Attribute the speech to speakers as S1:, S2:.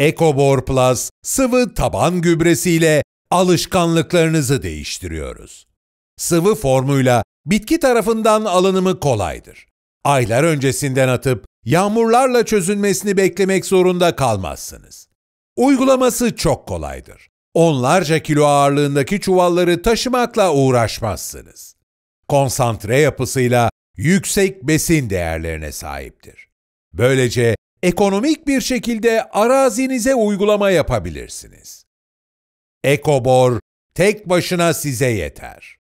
S1: EcoBor Plus sıvı taban gübresiyle alışkanlıklarınızı değiştiriyoruz. Sıvı formuyla bitki tarafından alınımı kolaydır. Aylar öncesinden atıp yağmurlarla çözülmesini beklemek zorunda kalmazsınız. Uygulaması çok kolaydır. Onlarca kilo ağırlığındaki çuvalları taşımakla uğraşmazsınız. Konsantre yapısıyla yüksek besin değerlerine sahiptir. Böylece ekonomik bir şekilde arazinize uygulama yapabilirsiniz. Ekobor tek başına
S2: size yeter.